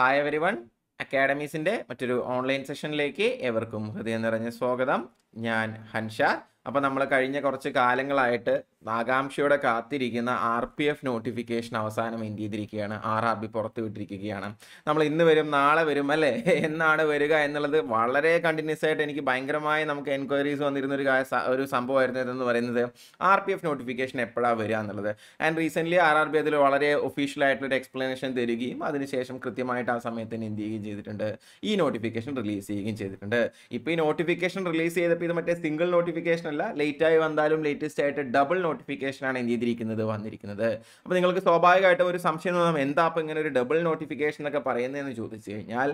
hi every one അക്കാഡമീസിൻ്റെ മറ്റൊരു online സെഷനിലേക്ക് എവർക്കും ഹൃദയം നിറഞ്ഞ സ്വാഗതം ഞാൻ ഹൻഷ അപ്പോൾ നമ്മൾ കഴിഞ്ഞ കുറച്ച് കാലങ്ങളായിട്ട് ആകാംക്ഷയോടെ കാത്തിരിക്കുന്ന ആർ പി എഫ് നോട്ടിഫിക്കേഷൻ അവസാനം എന്ത് ചെയ്തിരിക്കുകയാണ് ആർ ആർ ബി വിട്ടിരിക്കുകയാണ് നമ്മൾ ഇന്ന് വരും നാളെ വരും അല്ലേ എന്നാണ് വരിക എന്നുള്ളത് വളരെ കണ്ടിന്യൂസ് ആയിട്ട് എനിക്ക് ഭയങ്കരമായി നമുക്ക് എൻക്വയറീസ് വന്നിരുന്ന ഒരു ഒരു സംഭവമായിരുന്നു ഇതെന്ന് പറയുന്നത് ആർ പി എഫ് നോട്ടിഫിക്കേഷൻ എപ്പോഴാണ് വരിക എന്നുള്ളത് and recently R R B അതിൽ വളരെ ഒഫീഷ്യലായിട്ടൊരു എക്സ്പ്ലനേഷൻ തരികയും അതിനുശേഷം കൃത്യമായിട്ട് ആ സമയത്ത് തന്നെ എന്ത് ചെയ്യുകയും ചെയ്തിട്ടുണ്ട് ഈ നോട്ടിഫിക്കേഷൻ റിലീസ് ചെയ്യുകയും ചെയ്തിട്ടുണ്ട് ഇപ്പോൾ ഈ നോട്ടിഫിക്കേഷൻ റിലീസ് ചെയ്തപ്പോൾ ഇത് മറ്റേ സിംഗിൾ നോട്ടിഫിക്കേഷൻ അല്ല ലേറ്റായി വന്നാലും ലേറ്റസ്റ്റ് ആയിട്ട് ഡബിൾ നോട്ടിഫിക്കേഷനാണ് എന്ത് ചെയ്തിരിക്കുന്നത് വന്നിരിക്കുന്നത് അപ്പോൾ നിങ്ങൾക്ക് സ്വാഭാവികമായിട്ടും ഒരു സംശയം തോന്നാം എന്താ അപ്പോൾ ഇങ്ങനെ ഒരു ഡബിൾ നോട്ടിഫിക്കേഷൻ എന്നൊക്കെ പറയുന്നതെന്ന് ചോദിച്ചു കഴിഞ്ഞാൽ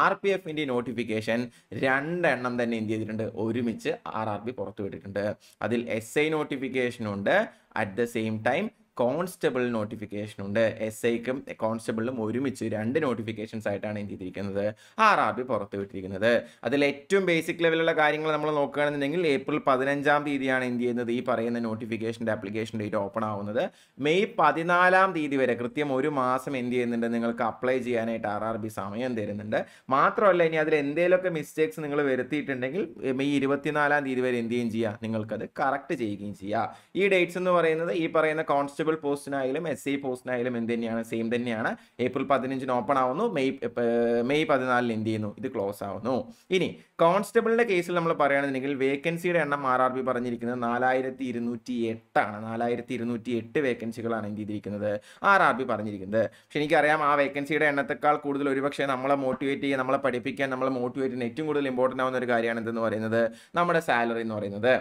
ആർ പി എഫിൻ്റെ നോട്ടിഫിക്കേഷൻ രണ്ടെണ്ണം തന്നെ എന്ത് ചെയ്തിട്ടുണ്ട് ഒരുമിച്ച് ആർ ആർ ബി പുറത്തുവിട്ടിട്ടുണ്ട് അതിൽ എസ് ഐ നോട്ടിഫിക്കേഷനുണ്ട് at the same time constable notification ഉണ്ട് എസ് ഐക്കും കോൺസ്റ്റബിളിലും ഒരുമിച്ച് രണ്ട് നോട്ടിഫിക്കേഷൻസ് ആയിട്ടാണ് എന്ത് ചെയ്തിരിക്കുന്നത് ആർ ആർ ബി പുറത്തുവിട്ടിരിക്കുന്നത് അതിൽ ഏറ്റവും ബേസിക് ലെവലുള്ള കാര്യങ്ങൾ നമ്മൾ നോക്കുകയാണെന്നുണ്ടെങ്കിൽ ഏപ്രിൽ പതിനഞ്ചാം തീയതിയാണ് എന്ത് ചെയ്യുന്നത് ഈ പറയുന്ന നോട്ടിഫിക്കേഷൻ്റെ ആപ്ലിക്കേഷൻ ഡേറ്റ് ഓപ്പൺ ആവുന്നത് മെയ് പതിനാലാം തീയതി വരെ കൃത്യം ഒരു മാസം എന്ത് ചെയ്യുന്നുണ്ട് നിങ്ങൾക്ക് അപ്ലൈ ചെയ്യാനായിട്ട് ആർ ആർ ബി സമയം തരുന്നുണ്ട് മാത്രമല്ല ഇനി അതിൽ എന്തെങ്കിലുമൊക്കെ മിസ്റ്റേക്സ് നിങ്ങൾ വരുത്തിയിട്ടുണ്ടെങ്കിൽ മെയ് ഇരുപത്തിനാലാം തീയതി വരെ എന്ത് ചെയ്യുകയും ചെയ്യുക നിങ്ങൾക്കത് കറക്റ്റ് ചെയ്യുകയും ചെയ്യുക ഈ ഡേറ്റ്സ് എന്ന് പറയുന്നത് ഈ പറയുന്ന കോൺസ്റ്റബിൾ കോൺസ്റ്റബിൾ പോസ്റ്റിനായാലും എസ് ഐ e പോസ്റ്റിനായാലും എന്ത് തന്നെയാണ് സെയിം തന്നെയാണ് ഏപ്രിൽ പതിനഞ്ചിന് ഓപ്പൺ ആവുന്നു മെയ് മെയ് പതിനാലിന് എന്ത് ചെയ്യുന്നു ഇത് ക്ലോസ് ആവുന്നു ഇനി കോൺസ്റ്റബിളിന്റെ കേസിൽ നമ്മൾ പറയുകയാണെന്നുണ്ടെങ്കിൽ വേക്കൻസിയുടെ എണ്ണം ആർ ആർ ബി പറഞ്ഞിരിക്കുന്നത് നാലായിരത്തി ഇരുന്നൂറ്റി എട്ടാണ് നാലായിരത്തി ഇരുന്നൂറ്റി എട്ട് വേക്കൻസികളാണ് എന്ത് ചെയ്തിരിക്കുന്നത് ആർ ആർ ബി പറഞ്ഞിരിക്കുന്നത് പക്ഷെ എനിക്കറിയാം ആ വേക്കൻസിയുടെ എണ്ണത്തെക്കാൾ കൂടുതൽ ഒരുപക്ഷെ നമ്മളെ മോട്ടിവേറ്റ് ചെയ്യുക നമ്മളെ പഠിപ്പിക്കാൻ നമ്മളെ മോട്ടിവേറ്റ് ചെയ്യുന്ന ഏറ്റവും കൂടുതൽ ഇമ്പോർട്ടൻ്റ് ആവുന്ന ഒരു കാര്യമാണ് എന്തെന്ന് പറയുന്നത് നമ്മുടെ സാലറി എന്ന് പറയുന്നത്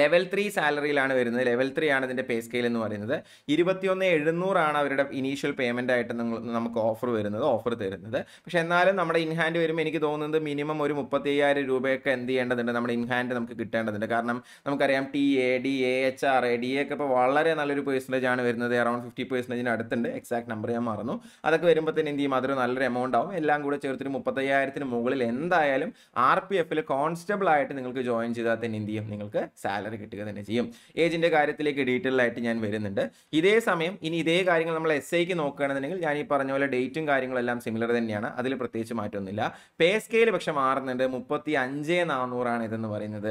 ലെവൽ ത്രീ സാലറിയിലാണ് വരുന്നത് ലെവൽ ത്രീ ആണ് ഇതിൻ്റെ പേ സ്കെയിൽ എന്ന് പറയുന്നത് ഇരുപത്തിയൊന്ന് എഴുന്നൂറാണ് അവരുടെ ഇനീഷ്യൽ പേയ്മെൻ്റ് ആയിട്ട് നിങ്ങൾ നമുക്ക് ഓഫർ വരുന്നത് ഓഫർ തരുന്നത് പക്ഷെ എന്നാലും നമ്മുടെ ഇൻഹാൻഡ് വരുമ്പോൾ എനിക്ക് തോന്നുന്നത് മിനിമം ഒരു മുപ്പത്തി അയ്യായിരം രൂപയൊക്കെ എന്ത് ചെയ്യേണ്ടതുണ്ട് നമ്മുടെ ഇൻഹാൻഡ് നമുക്ക് കിട്ടേണ്ടതുണ്ട് കാരണം നമുക്കറിയാം T A D A H R A D എക്കെ ഇപ്പോൾ വളരെ നല്ലൊരു പേഴ്സൻറ്റേജ് ആണ് വരുന്നത് അറൌണ്ട് ഫിഫ്റ്റി പേഴ്സൻറ്റേജിന് അടുത്തുണ്ട് എക്സാക്ട് നമ്പർ ഞാൻ മറന്നു അതൊക്കെ വരുമ്പോൾ തന്നെ എന്ത് ചെയ്യും അതൊരു നല്ലൊരു എമൗണ്ട് ആവും എല്ലാം കൂടെ ചേർത്തിട്ട് മുപ്പത്തയ്യായിരത്തിന് മുകളിൽ എന്തായാലും ആർ പി എഫിൽ കോൺസ്റ്റബിൾ ആയിട്ട് നിങ്ങൾക്ക് ജോയിൻ ചെയ്താൽ തന്നെ എന്ത് ചെയ്യും നിങ്ങൾക്ക് സാലറി കിട്ടുക തന്നെ ചെയ്യും ഏജിൻ്റെ കാര്യത്തിലേക്ക് ഡീറ്റെയിൽ ആയിട്ട് ഞാൻ വരുന്നുണ്ട് ഇതേ സമയം ഇനി ഇതേ കാര്യങ്ങൾ നമ്മൾ എസ് ഐക്ക് നോക്കുകയാണെന്നുണ്ടെങ്കിൽ ഞാൻ ഈ പറഞ്ഞ പോലെ ഡേറ്റും കാര്യങ്ങളെല്ലാം സിമിലർ തന്നെയാണ് അതിൽ പ്രത്യേകിച്ച് മാറ്റമൊന്നുമില്ല പേ സ്കെയിൽ പക്ഷെ മാറുന്നുണ്ട് മുപ്പത്തി അഞ്ച് നാനൂറാണ് ഇതെന്ന് പറയുന്നത്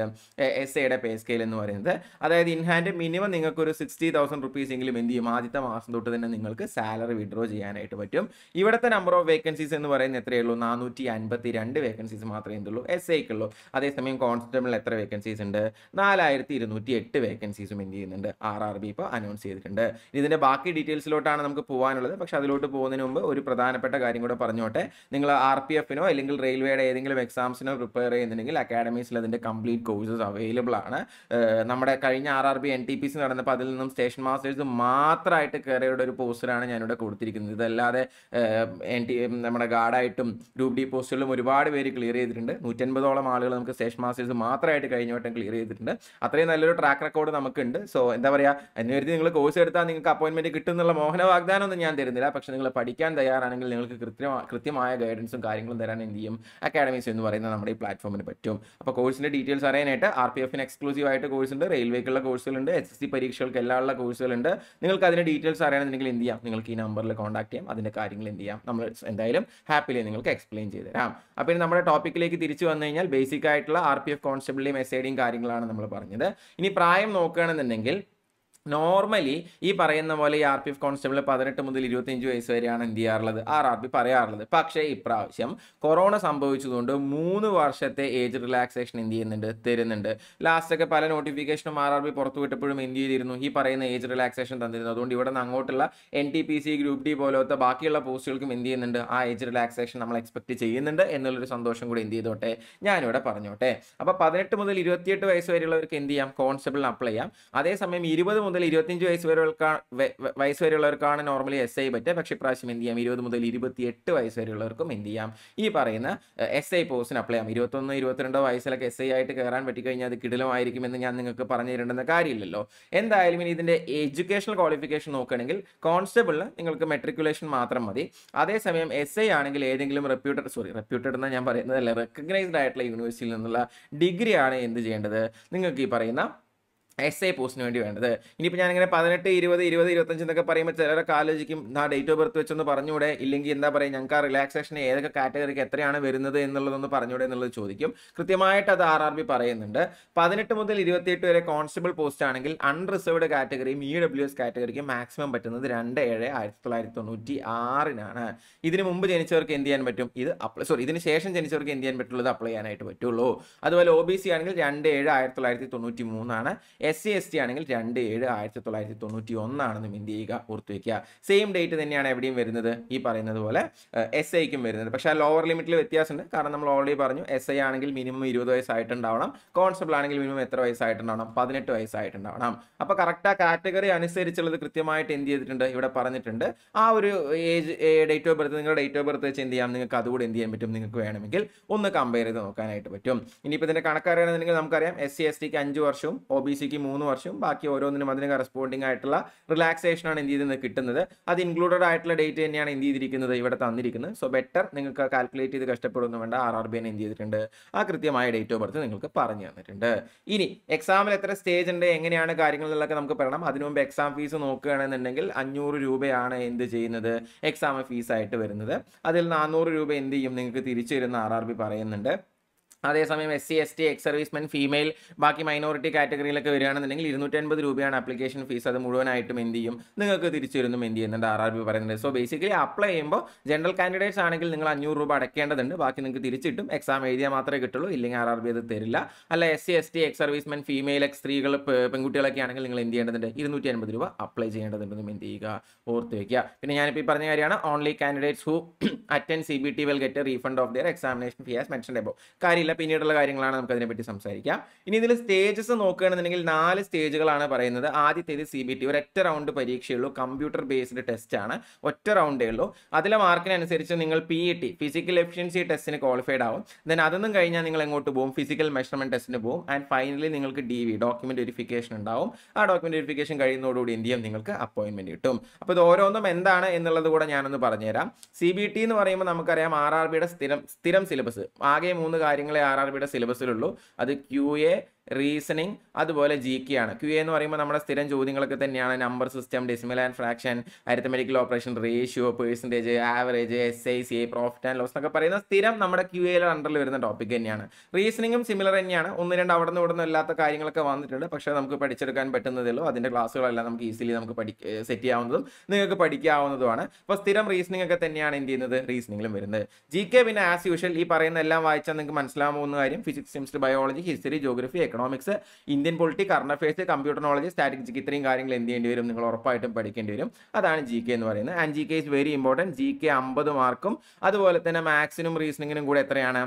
എസ് ഐയുടെ പേ സ്കെയിൽ എന്ന് പറയുന്നത് അതായത് ഇൻഹാൻഡ് മിനിമം നിങ്ങൾക്ക് ഒരു സിക്സ്റ്റി തൗസൻഡ് റുപ്പീസ് എങ്കിലും എന്ത് ചെയ്യും ആദ്യത്തെ മാസം തൊട്ട് തന്നെ നിങ്ങൾക്ക് സാലറി വിഡ്രോ ചെയ്യാനായിട്ട് പറ്റും ഇവിടുത്തെ നമ്പർ ഓഫ് വേക്കൻസീസ് എന്ന് പറയുന്നത് എത്രയേ ഉള്ളൂ നാനൂറ്റി അൻപത്തി രണ്ട് വേക്കൻസീസ് മാത്രമേ എന്തുള്ളൂ എസ് ഐക്കുള്ളൂ അതേസമയം കോൺസ്റ്റബിളിൽ എത്ര വേക്കൻസീസ് ഉണ്ട് നാലായിരം രണ്ടായിരത്തി ഇരുന്നൂറ്റി എട്ട് വേക്കൻസീസും എന്ത് ചെയ്യുന്നുണ്ട് ആർ ആർ ബി ഇപ്പോൾ അനൗൺസ് ചെയ്തിട്ടുണ്ട് ഇതിൻ്റെ ബാക്കി ഡീറ്റെയിൽസിലോട്ടാണ് നമുക്ക് പോകാനുള്ളത് പക്ഷേ അതിലോട്ട് പോകുന്നതിന് മുമ്പ് ഒരു പ്രധാനപ്പെട്ട കാര്യം കൂടെ പറഞ്ഞോട്ടെ നിങ്ങൾ ആർ പി എഫിനോ അല്ലെങ്കിൽ റെയിൽവേയുടെ ഏതെങ്കിലും എക്സാംസിനോ പ്രിപ്പയർ ചെയ്യുന്നുണ്ടെങ്കിൽ അക്കാഡമീസിൽ അതിൻ്റെ കംപ്ലീറ്റ് കോഴ്സസ് അവൈലബിൾ ആണ് നമ്മുടെ കഴിഞ്ഞ R R B N T P C നടന്നപ്പോൾ അതിൽ നിന്നും സ്റ്റേഷൻ മാസ്റ്റേഴ്സ് മാത്രമായിട്ട് കയറിയുടെ ഒരു പോസ്റ്ററാണ് ഞാനിവിടെ കൊടുത്തിരിക്കുന്നത് ഇതല്ലാതെ എൻ ടി നമ്മുടെ ഗാർഡായിട്ടും ഗ്രൂപ്പ് ഡി പോസ്റ്റുകളിലും ഒരുപാട് പേര് ക്ലിയർ ചെയ്തിട്ടുണ്ട് നൂറ്റൻപതോളം ആളുകൾ നമുക്ക് സ്റ്റേഷൻ മാസ്റ്റേഴ്സ് മാത്രമായിട്ട് കഴിഞ്ഞ വട്ടം ക്ലിയർ ചെയ്തിട്ടുണ്ട് അത്രയും നല്ലൊരു ട്രാക്ക് റെക്കോർഡ് നമുക്കുണ്ട് സോ എന്താ പറയുക വരുത്തി നിങ്ങൾ കോഴ്സ് എടുത്താൽ നിങ്ങൾക്ക് അപ്പോയിൻമെന്റ് കിട്ടുന്നുള്ള മോഹന വാഗ്ദാനം ഒന്നും ഞാൻ തരുന്നില്ല പക്ഷെ നിങ്ങൾ പഠിക്കാൻ തയ്യാറാണെങ്കിൽ നിങ്ങൾക്ക് കൃത്യ കൃത്യമായ ഗൈഡൻസും കാര്യങ്ങളും തരാൻ എന്ത് ചെയ്യും അക്കാഡമീസ് എന്ന് പറയുന്ന നമ്മുടെ ഈ പ്ലാറ്റ്ഫോമിന് പറ്റും അപ്പോൾ കോഴ്സിന്റെ ഡീറ്റെയിൽസ് അറിയാനായിട്ട് ആർ പി എഫിന് എക്സ്ക്ലൂസീവ് ആയിട്ട് കോഴ്സ് ഉണ്ട് റെയിൽവേക്കുള്ള കോഴ്സുകളുണ്ട് എസ് എസ് സി പരീക്ഷകൾക്ക് എല്ലാമുള്ള കോഴ്സുകളുണ്ട് നിങ്ങൾക്ക് അതിൻ്റെ ഡീറ്റെയിൽസ് അറിയാനുണ്ടെങ്കിൽ എന്ത് ചെയ്യാം നിങ്ങൾക്ക് ഈ നമ്പറിൽ കോൺടാക്ട് ചെയ്യാം അതിന്റെ കാര്യങ്ങൾ എന്ത് ചെയ്യാം നമ്മൾ എന്തായാലും ഹാപ്പിലി നിങ്ങൾക്ക് എക്സ്പ്ലെയിൻ ചെയ്ത് തരാം അപ്പോൾ നമ്മുടെ ടോപ്പിക്കിലേക്ക് തിരിച്ചു വന്നു കഴിഞ്ഞാൽ ബേസിക് ആയിട്ടുള്ള ആർ പി എഫ് കോൺസ്റ്റബിളിലെയും എസ് ഐ ഡിയും കാര്യങ്ങളാണ് നമ്മൾ പറഞ്ഞത് പറഞ്ഞത് ഇനി പ്രായം നോക്കുകയാണെന്നുണ്ടെങ്കിൽ നോർമലി ഈ പറയുന്ന പോലെ ഈ ആർ പി എഫ് കോൺസ്റ്റബിൾ പതിനെട്ട് മുതൽ ഇരുപത്തിയഞ്ച് വയസ്സ് വരെയാണ് എന്ത് ചെയ്യാറുള്ളത് ആർ ആർ പി പറയാറുള്ളത് പക്ഷേ ഇപ്രാവശ്യം കൊറോണ സംഭവിച്ചതുകൊണ്ട് മൂന്ന് വർഷത്തെ ഏജ് റിലാക്സേഷൻ എന്ത് ചെയ്യുന്നുണ്ട് തരുന്നുണ്ട് ലാസ്റ്റൊക്കെ പല നോട്ടിഫിക്കേഷനും ആർ ആർ പി പുറത്തു വിട്ടപ്പോഴും എന്ത് ചെയ്തിരുന്നു ഈ പറയുന്ന ഏജ് റിലാക്സേഷൻ തന്നിരുന്നു അതുകൊണ്ട് ഇവിടെ നിന്ന് അങ്ങോട്ടുള്ള N T P C group D പോലത്തെ ബാക്കിയുള്ള പോസ്റ്റുകൾക്കും എന്ത് ചെയ്യുന്നുണ്ട് ആ ഏജ് റിലാക്സേഷൻ നമ്മൾ എക്സ്പെക്ട് ചെയ്യുന്നുണ്ട് എന്നുള്ളൊരു സന്തോഷം കൂടി എന്ത് ചെയ്തോട്ടെ ഞാനിവിടെ പറഞ്ഞോട്ടെ അപ്പോൾ പതിനെട്ട് മുതൽ ഇരുപത്തിയെട്ട് വയസ്സ് വരെയുള്ളവർക്ക് എന്ത് ചെയ്യാം കോൺസ്റ്റബിളിന് അപ്ലൈ ചെയ്യാം അതേസമയം ഇരുപത് മുതൽ ഇരുപത്തിയഞ്ച് വയസ്സ് വരെ വയസ്സ് വരെയുള്ളവർക്കാണ് നോർമലി എസ് ഐ പറ്റുക പക്ഷേ ഇപ്രാവശ്യം എന്ത് ചെയ്യാം ഇരുപത് മുതൽ ഇരുപത്തിയെട്ട് വയസ്സ് വരെയുള്ളവർക്കും എന്ത് ചെയ്യാം ഈ പറയുന്ന എസ് ഐ പോസ്റ്റിന് അപ്ലൈ ചെയ്യാം ഇരുപത്തൊന്ന് ഇരുപത്തിരണ്ടോ വയസ്സിലൊക്കെ എസ് ഐ ആയിട്ട് കയറാൻ പറ്റിക്കഴിഞ്ഞാൽ അത് എന്ന് ഞാൻ നിങ്ങൾക്ക് പറഞ്ഞു തരേണ്ടുന്ന കാര്യമില്ലല്ലോ എന്തായാലും ഇനി ഇതിൻ്റെ എഡ്യൂക്കേഷണൽ ക്വാളിഫിക്കേഷൻ നോക്കുകയാണെങ്കിൽ കോൺസ്റ്റബിളിന് നിങ്ങൾക്ക് മെട്രിക്കുലേഷൻ മാത്രം മതി അതേസമയം എസ് ഐ ആണെങ്കിൽ ഏതെങ്കിലും റെപ്യൂട്ടഡ് സോറി റെപ്യൂട്ടഡ് എന്നാൽ ഞാൻ പറയുന്നതല്ല റെക്കഗ്നൈസ്ഡ് ആയിട്ടുള്ള യൂണിവേഴ്സിറ്റിയിൽ നിന്നുള്ള ഡിഗ്രിയാണ് എന്ത് ചെയ്യേണ്ടത് നിങ്ങൾക്ക് ഈ പറയുന്ന എസ് ഐ പോസ്റ്റിന് വേണ്ടി വേണ്ടത് ഇനിയിപ്പോൾ ഞാനിങ്ങനെ പതിനെട്ട് ഇരുപത് ഇരുപത് ഇരുപത്തഞ്ച് എന്നൊക്കെ പറയുമ്പോൾ ചിലരൊക്കെ ആലോചിക്കും ആ ഡേറ്റ് ഓഫ് ബർത്ത് വെച്ചൊന്ന് പറഞ്ഞുകൂടെ ഇല്ലെങ്കിൽ എന്താ പറയുക ഞങ്ങൾക്ക് ആ റിലാക്സേഷൻ ഏതൊക്കെ കാറ്റഗറിക്ക് എത്രയാണ് വരുന്നത് എന്നുള്ളതൊന്ന് പറഞ്ഞുകൂടെ എന്നുള്ളത് ചോദിക്കും കൃത്യമായിട്ട് അത് ആർ ആർ ബി പറയുന്നുണ്ട് പതിനെട്ട് മുതൽ ഇരുപത്തിയെട്ട് വരെ കോൺസ്റ്റബിൾ പോസ്റ്റ് ആണെങ്കിൽ അൺറിസർവ്ഡ് കാറ്റഗറിയും ഇ ഡബ്ല്യു എസ് കാറ്റഗറിക്കും മാക്സിമം പറ്റുന്നത് രണ്ട് ഏഴ് ആയിരത്തി തൊള്ളായിരത്തി തൊണ്ണൂറ്റി ആറിനാണ് ഇതിന് മുമ്പ് ജനിച്ചവർക്ക് എന്ത് ചെയ്യാൻ പറ്റും ഇത് അപ്ലൈ സോറി ഇതിന് ശേഷം ജനിച്ചവർക്ക് എന്ത് ചെയ്യാൻ പറ്റുള്ളത് അപ്ലൈ ചെയ്യാനായിട്ട് പറ്റുള്ളൂ അതുപോലെ ഒ ബി സി ആണെങ്കിൽ രണ്ട് ഏഴ് ആയിരത്തി തൊള്ളായിരത്തി തൊണ്ണൂറ്റി മൂന്നാണ് എസ് സി എസ് ടി ആണെങ്കിൽ രണ്ട് ഏഴ് ആയിരത്തി തൊള്ളായിരത്തി തൊണ്ണൂറ്റി ഒന്നാണെന്നും എന്ത് ചെയ്യുക വയ്ക്കുക സെയിം ഡേറ്റ് തന്നെയാണ് എവിടെയും വരുന്നത് ഈ പറയുന്നത് പോലെ എസ് ഐക്കും വരുന്നത് പക്ഷേ ആ ലോവർ ലിമിറ്റിൽ വ്യത്യാസമുണ്ട് കാരണം നമ്മൾ ഓൾറെഡി പറഞ്ഞു എസ് ഐ ആണെങ്കിൽ മിനിമം ഇരുപത് വയസ്സായിട്ടുണ്ടാവണം കോൺസ്റ്റബിൾ ആണെങ്കിൽ മിനിമം എത്ര വയസ്സായിട്ടുണ്ടാവണം പതിനെട്ട് വയസ്സായിട്ടുണ്ടാവണം അപ്പോൾ കറക്റ്റ് ആ കാറ്റഗറി അനുസരിച്ചുള്ളത് കൃത്യമായിട്ട് എന്ത് ചെയ്തിട്ടുണ്ട് ഇവിടെ പറഞ്ഞിട്ടുണ്ട് ആ ഒരു ഏജ് ഡേറ്റ് ഓഫ് ബർത്ത് നിങ്ങളുടെ ഡേറ്റ് ഓഫ് ബർത്ത് വെച്ച് എന്ത് ചെയ്യാം നിങ്ങൾക്ക് അതുകൂടെ എന്ത് ചെയ്യാൻ പറ്റും നിങ്ങൾക്ക് വേണമെങ്കിൽ ഒന്ന് കമ്പയർ ചെയ്ത് നോക്കാനായിട്ട് പറ്റും ഇനിയിപ്പോൾ ഇതിൻ്റെ കണക്കറിയണമെന്നുണ്ടെങ്കിൽ നമുക്കറിയാം എസ് സി എസ് ടിക്ക് അഞ്ച് വർഷവും ഒ ബി സിക്ക് മൂന്ന് വർഷവും ബാക്കി ഓരോന്നിനും അതിന് കറസ്പോണ്ടിങ് ആയിട്ടുള്ള റിലാക്സേഷൻ ആണ് എന്ത് ചെയ്തത് കിട്ടുന്നത് അത് ഇൻക്ലൂഡഡ് ആയിട്ടുള്ള ഡേറ്റ് തന്നെയാണ് എന്ത് ചെയ്തിരിക്കുന്നത് ഇവിടെ തന്നിരിക്കുന്നത് സോ ബെറ്റർ നിങ്ങൾക്ക് കാൽക്കുലേറ്റ് ചെയ്ത് കഷ്ടപ്പെടുന്നു വേണ്ട ആർ ആർ ബി എന്ത് ചെയ്തിട്ടുണ്ട് ആ കൃത്യമായ ഡേറ്റ് ഓഫ് ബർത്ത് നിങ്ങൾക്ക് പറഞ്ഞു തന്നിട്ടുണ്ട് ഇനി എക്സാമിൽ എത്ര സ്റ്റേജ് ഉണ്ട് എങ്ങനെയാണ് കാര്യങ്ങളിലൊക്കെ നമുക്ക് പറയണം അതിനു മുമ്പ് എക്സാം ഫീസ് നോക്കുകയാണെന്നുണ്ടെങ്കിൽ അഞ്ഞൂറ് രൂപയാണ് എന്ത് ചെയ്യുന്നത് എക്സാം ഫീസായിട്ട് വരുന്നത് അതിൽ നാനൂറ് രൂപ എന്ത് ചെയ്യും നിങ്ങൾക്ക് തിരിച്ചു വരുന്ന ആർ ആർ ബി പറയുന്നുണ്ട് അതേസമയം S C S T ex servicemen female ബാക്കി മൈനോറിറ്റി കാറ്റഗറിയിലൊക്കെ വരികയാണെന്നുണ്ടെങ്കിൽ അൻപത് രൂപയാണ് ആപ്ലിക്കേഷൻ ഫീസ് അത് മുഴുവനായിട്ടും എന്ത് ചെയ്യും നിങ്ങൾക്ക് തിരിച്ചു വരുന്നും എന്ത് ചെയ്യുന്നുണ്ട് ആർ ആർ ബി പറയുന്നത് സോ ബേസിക്കലി അപ്ലൈ ചെയ്യുമ്പോൾ ജനറൽ കാൻഡിഡേറ്റ്സ് ആണെങ്കിൽ നിങ്ങൾ അഞ്ഞൂറ് രൂപ അടയ്ക്കേണ്ടതുണ്ട് ബാക്കി നിങ്ങൾക്ക് തിരിച്ചിട്ടും എക്സാം എഴുതിയാൽ മാത്രമേ കിട്ടുള്ളൂ ഇല്ലെങ്കിൽ ആർ ആർ ബി അത് തരില്ല അല്ല S C S T ex servicemen female ex സ്ത്രീകൾ പെൺകുട്ടികളൊക്കെ ആണെങ്കിൽ നിങ്ങൾ എന്ത് ചെയ്യേണ്ടതുണ്ട് ഇരുന്നൂറ്റി അൻപത് രൂപ അപ്ലൈ ചെയ്യേണ്ടതുണ്ടെന്നും എന്ത് ചെയ്യുക ഓർത്ത് വയ്ക്കുക പിന്നെ ഞാനിപ്പോൾ ഈ പറഞ്ഞ കാര്യമാണ് only candidates who attend C B T will get refund of their examination fee as mention above കാര്യമില്ല കാര്യങ്ങളില്ല പിന്നീടുള്ള കാര്യങ്ങളാണ് നമുക്ക് അതിനെപ്പറ്റി സംസാരിക്കാം ഇനി ഇതിൽ സ്റ്റേജസ് നോക്കുകയാണെന്നുണ്ടെങ്കിൽ നാല് സ്റ്റേജുകളാണ് പറയുന്നത് ആദ്യത്തേത് സി ബി ടി ഒരൊറ്റ റൗണ്ട് പരീക്ഷയുള്ളൂ കമ്പ്യൂട്ടർ ബേസ്ഡ് ടെസ്റ്റ് ആണ് ഒറ്റ റൗണ്ടേ ഉള്ളൂ അതിലെ മാർക്കിനനുസരിച്ച് നിങ്ങൾ P E T physical efficiency ടെസ്റ്റിന് ക്വാളിഫൈഡ് ആവും ദെൻ അതൊന്നും കഴിഞ്ഞാൽ നിങ്ങൾ എങ്ങോട്ട് പോകും ഫിസിക്കൽ മെഷർമെന്റ് ടെസ്റ്റിന് പോകും ആൻഡ് ഫൈനലി നിങ്ങൾക്ക് ഡി വി ഡോക്യുമെന്റ് വെരിഫിക്കേഷൻ ഉണ്ടാവും ആ ഡോക്യുമെന്റ് വെരിഫിക്കേഷൻ കഴിയുന്നതോടുകൂടി ഇന്ത്യയും നിങ്ങൾക്ക് അപ്പോയിന്റ്മെന്റ് കിട്ടും അപ്പോൾ ഇത് ഓരോന്നും എന്താണ് എന്നുള്ളത് കൂടെ ഞാനൊന്ന് പറഞ്ഞുതരാം സി ബി ടി എന്ന് പറയുമ്പോൾ നമുക്കറിയാം ആർ ആർ ബിയുടെ സ്ഥിരം സ്ഥിരം സിലബസ് ആകെ മൂന്ന് കാര്യങ്ങളെ മാത്രമേ ആർ ആർ ബിയുടെ സിലബസിലുള്ളൂ അത് ക്യു എ റീസണിങ് അതുപോലെ ജി കെ ആണ് ക്യു എ എന്ന് പറയുമ്പോൾ നമ്മുടെ സ്ഥിരം ചോദ്യങ്ങളൊക്കെ തന്നെയാണ് number system decimal and fraction arithmetical operation ratio percentage average S I C profit and loss എന്നൊക്കെ പറയുന്ന സ്ഥിരം നമ്മുടെ ക്യു എയിലെ അണ്ടറിൽ വരുന്ന ടോപ്പിക് തന്നെയാണ് റീസണിങ്ങും സിമിലർ തന്നെയാണ് ഒന്ന് രണ്ട് അവിടെ നിന്ന് ഇവിടെ നിന്ന് ഇല്ലാത്ത കാര്യങ്ങളൊക്കെ വന്നിട്ടുണ്ട് പക്ഷേ നമുക്ക് പഠിച്ചെടുക്കാൻ പറ്റുന്നതല്ലോ അതിൻ്റെ ക്ലാസ്സുകളെല്ലാം നമുക്ക് ഈസിലി നമുക്ക് പഠി സെറ്റ് ചെയ്യാവുന്നതും നിങ്ങൾക്ക് പഠിക്കാവുന്നതുമാണ് അപ്പോൾ സ്ഥിരം റീസണിങ് ഒക്കെ തന്നെയാണ് എന്ത് ചെയ്യുന്നത് റീസണിങ്ങിലും വരുന്നത് ജി കെ പിന്നെ ആസ് യൂഷ്വൽ ഈ പറയുന്ന എല്ലാം വായിച്ചാൽ നിങ്ങൾക്ക് മനസ്സിലാവും പറയാൻ പോകുന്ന കാര്യം physics chemistry biology history geography economics Indian polity current affairs computer knowledge statics ഇത്രയും കാര്യങ്ങൾ എന്ത് ചെയ്യേണ്ടി വരും നിങ്ങൾ ഉറപ്പായിട്ടും പഠിക്കേണ്ടി വരും അതാണ് ജി കെ എന്ന് പറയുന്നത് and G K is very important G K അമ്പത് മാർക്കും അതുപോലെ തന്നെ മാത്സിനും റീസണിങ്ങിനും കൂടെ എത്രയാണ്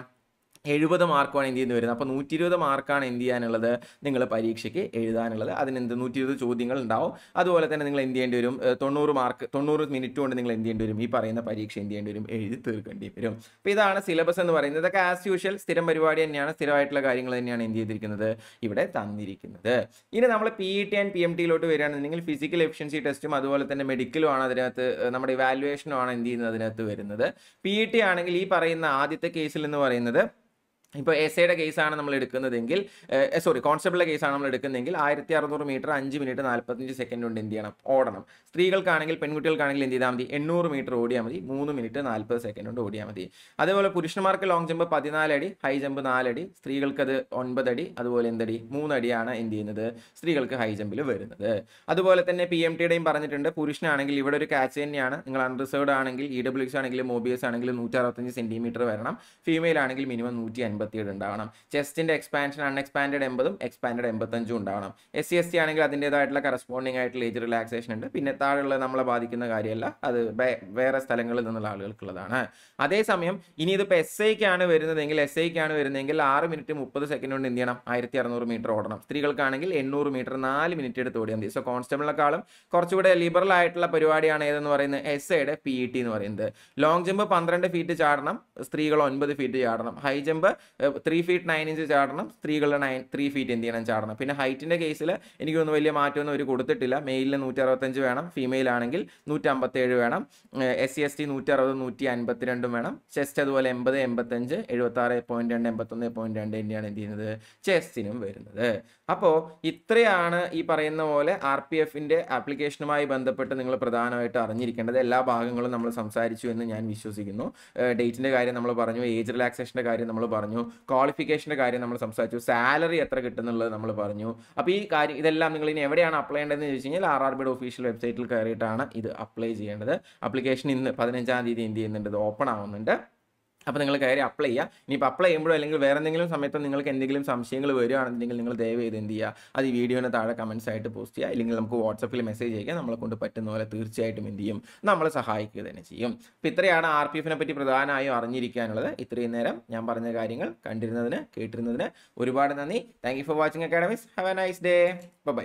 എഴുപത് മാർക്കുമാണ് എന്ത് ചെയ്യുന്നത് വരുന്നത് അപ്പോൾ നൂറ്റി ഇരുപത് മാർക്കാണ് എന്ത് ചെയ്യാനുള്ളത് നിങ്ങൾ പരീക്ഷയ്ക്ക് എഴുതാനുള്ളത് എന്ത് നൂറ്റി ഇരുപത് ചോദ്യങ്ങൾ ഉണ്ടാവും അതുപോലെ തന്നെ നിങ്ങൾ എന്ത് ചെയ്യേണ്ടി വരും തൊണ്ണൂറ് മാർക്ക് തൊണ്ണൂറ് മിനിറ്റ് കൊണ്ട് നിങ്ങൾ എന്ത് ചെയ്യേണ്ടി വരും ഈ പറയുന്ന പരീക്ഷ എന്ത് ചെയ്യേണ്ടി വരും എഴുതി തീർക്കേണ്ടി വരും അപ്പോൾ ഇതാണ് സിലബസ് എന്ന് പറയുന്നത് ഇതൊക്കെ ആസ് യൂഷ്വൽ സ്ഥിരം പരിപാടി തന്നെയാണ് സ്ഥിരമായിട്ടുള്ള കാര്യങ്ങൾ തന്നെയാണ് എന്ത് ചെയ്തിരിക്കുന്നത് ഇവിടെ തന്നിരിക്കുന്നത് ഇനി നമ്മൾ P E T and P M e ടിയിലോട്ട് വരികയാണെന്നുണ്ടെങ്കിൽ ഫിസിക്കൽ എഫിഷ്യൻസി ടെസ്റ്റും അതുപോലെ തന്നെ മെഡിക്കലും ആണ് അതിനകത്ത് നമ്മുടെ ഇവാലുവേഷനുമാണ് എന്ത് ചെയ്യുന്നത് അതിനകത്ത് വരുന്നത് പി ഇ ടി ആണെങ്കിൽ ഈ പറയുന്ന ആദ്യത്തെ കേസിൽ എന്ന് പറയുന്നത് ഇപ്പോൾ എസ് എയുടെ കേസാണ് നമ്മൾ എടുക്കുന്നതെങ്കിൽ സോറി കോൺസ്റ്റബിളിൻ്റെ കേസാണ് നമ്മൾ എടുക്കുന്നതെങ്കിൽ ആയിരത്തി അറുന്നൂറ് മീറ്റർ അഞ്ച് മിനിറ്റ് നാൽപ്പത്തഞ്ച് സെക്കൻഡ് കൊണ്ട് എന്ത് ചെയ്യണം ഓടണം സ്ത്രീകൾക്കാണെങ്കിൽ പെൺകുട്ടികൾക്കാണെങ്കിൽ എന്ത് ചെയ്താൽ മതി എണ്ണൂറ് മീറ്റർ ഓടിയാൽ മതി മൂന്ന് മിനിറ്റ് നാൽപ്പത് സെക്കൻഡ് കൊണ്ട് ഓടിയാൽ മതി അതേപോലെ പുരുഷന്മാർക്ക് ലോങ് ജമ്പ് പതിനാലടി അടി ഹൈ ജമ്പ് നാലടി സ്ത്രീകൾക്കത് ഒൻപതടി അതുപോലെ എന്തടി മൂന്നടിയാണ് എന്ത് ചെയ്യുന്നത് സ്ത്രീകൾക്ക് ഹൈ ജമ്പിൽ വരുന്നത് അതുപോലെ തന്നെ പി എം ടിയുടെയും പറഞ്ഞിട്ടുണ്ട് പുരുഷനാണെങ്കിൽ ഇവിടെ ഒരു കാച്ച് തന്നെയാണ് നിങ്ങൾ അൺറിസേർഡ് ആണെങ്കിൽ ഇ ഡബ്ല്യു എക്സ് ആണെങ്കിലും മോബിയസ് ബി ആണെങ്കിലും നൂറ്റി അറുപത്തഞ്ച് സെൻറ്റിമീറ്റർ വരണം ഫീമെയിൽ ആണെങ്കിൽ മിനിമം നൂറ്റി എൺപത്തിയേഴ് ഉണ്ടാവണം ചെസ്റ്റിൻ്റെ എക്സ്പാൻഷൻ അൺഎക്സ്പാൻഡ് എൺപതും എക്സ്പാൻഡ് എൺപത്തഞ്ചും ഉണ്ടാവണം എസ് സി എസ് ടി ആണെങ്കിൽ അതിൻ്റെതായിട്ടുള്ള കറസ്പോണ്ടിങ് ആയിട്ടുള്ള ഏജ് റിലാക്സേഷൻ ഉണ്ട് പിന്നെ താഴെയുള്ള നമ്മളെ ബാധിക്കുന്ന കാര്യമല്ല അത് വേറെ സ്ഥലങ്ങളിൽ നിന്നുള്ള ആളുകൾക്കുള്ളതാണ് അതേസമയം ഇനി ഇതിപ്പോൾ എസ് ഐക്കാണ് വരുന്നതെങ്കിൽ എസ് ഐക്കാണ് വരുന്നതെങ്കിൽ ആറ് മിനിറ്റ് മുപ്പത് സെക്കൻഡ് കൊണ്ട് എന്ത് ചെയ്യണം ആയിരത്തി അറുന്നൂറ് മീറ്റർ ഓടണം സ്ത്രീകൾക്കാണെങ്കിൽ എണ്ണൂറ് മീറ്റർ നാല് മിനിറ്റ് എടുത്ത് ഓടിയാൽ മതി സോ കോൺസ്റ്റബിളിനെക്കാളും കുറച്ചുകൂടെ ലിബറൽ ആയിട്ടുള്ള പരിപാടിയാണ് ഏതെന്ന് പറയുന്നത് എസ് ഐയുടെ പി ഇ e ടി എന്ന് പറയുന്നത് ലോങ് ജമ്പ് പന്ത്രണ്ട് ഫീറ്റ് ചാടണം സ്ത്രീകൾ ഒൻപത് ഫീറ്റ് ചാടണം high jump three feet nine inch ചാടണം സ്ത്രീകളുടെ നയൻ ത്രീ ഫീറ്റ് എന്ത് ചെയ്യണം ചാടണം പിന്നെ ഹൈറ്റിൻ്റെ കേസിൽ എനിക്കൊന്നും വലിയ മാറ്റമൊന്നും അവർ കൊടുത്തിട്ടില്ല മെയിലിൽ നൂറ്റി അറുപത്തഞ്ച് വേണം ഫീമെയിലാണെങ്കിൽ നൂറ്റമ്പത്തേഴ് വേണം S C S e T നൂറ്റി അറുപത് നൂറ്റി രണ്ടും വേണം ചെസ്റ്റ് അതുപോലെ എൺപത് എൺപത്തഞ്ച് ആറ് പോയിന്റ് രണ്ട് എൺപത്തൊന്ന് പോയിന്റ് രണ്ട് തന്നെയാണ് എന്ത് ചെയ്യുന്നത് ചെസ്റ്റിനും വരുന്നത് അപ്പോൾ ഇത്രയാണ് ഈ പറയുന്ന പോലെ ആർ പി എഫിൻ്റെ ആപ്ലിക്കേഷനുമായി ബന്ധപ്പെട്ട് നിങ്ങൾ പ്രധാനമായിട്ട് അറിഞ്ഞിരിക്കേണ്ടത് എല്ലാ ഭാഗങ്ങളും നമ്മൾ സംസാരിച്ചു എന്ന് ഞാൻ വിശ്വസിക്കുന്നു ഡേറ്റിൻ്റെ കാര്യം നമ്മൾ പറഞ്ഞു ഏജ് റിലാക്സേഷൻ്റെ കാര്യം നമ്മൾ പറഞ്ഞു ക്വാളിഫിക്കേഷൻ്റെ കാര്യം നമ്മൾ സംസാരിച്ചു സാലറി എത്ര കിട്ടുന്നുള്ളത് നമ്മൾ പറഞ്ഞു അപ്പോൾ ഈ കാര്യം ഇതെല്ലാം നിങ്ങൾ ഇനി എവിടെയാണ് അപ്ലൈ ചെയ്യേണ്ടതെന്ന് ചോദിച്ചു കഴിഞ്ഞാൽ ആർ ആർ ബിയുടെ ഒഫീഷ്യൽ വെബ്സൈറ്റിൽ കയറിയിട്ടാണ് ഇത് അപ്ലൈ ചെയ്യേണ്ടത് അപ്ലിക്കേഷൻ ഇന്ന് പതിനഞ്ചാം തീയതി എന്ത് ചെയ്യുന്നുണ്ട് ഇത് ഓപ്പൺ ആവുന്നുണ്ട് അപ്പോൾ നിങ്ങൾ കയറി അപ്ലൈ ചെയ്യുക ഇനിയിപ്പോൾ അപ്ലൈ ചെയ്യുമ്പോഴോ അല്ലെങ്കിൽ വേറെ എന്തെങ്കിലും സമയത്ത് നിങ്ങൾക്ക് എന്തെങ്കിലും സംശയങ്ങൾ വരികയാണെന്നുണ്ടെങ്കിൽ നിങ്ങൾ ദയവ് ചെയ്ത് എന്ത് ചെയ്യുക അത് ഈ വീഡിയോനെ താഴെ കമൻസ് ആയിട്ട് പോസ്റ്റ് ചെയ്യുക അല്ലെങ്കിൽ നമുക്ക് വാട്സപ്പിൽ മെസ്സേജ് അയക്കുക നമ്മളെ കൊണ്ട് പറ്റുന്ന പോലെ തീർച്ചയായിട്ടും എന്ത് ചെയ്യും നമ്മളെ സഹായിക്കുക തന്നെ ചെയ്യും അപ്പോൾ ഇത്രയാണ് ആർ പി എഫിനെ പറ്റി പ്രധാനമായും അറിഞ്ഞിരിക്കാനുള്ളത് ഇത്രയും നേരം ഞാൻ പറഞ്ഞ കാര്യങ്ങൾ കണ്ടിരുന്നതിന് കേട്ടിരുന്നതിന് ഒരുപാട് നന്ദി thank you for watching academies have a nice day by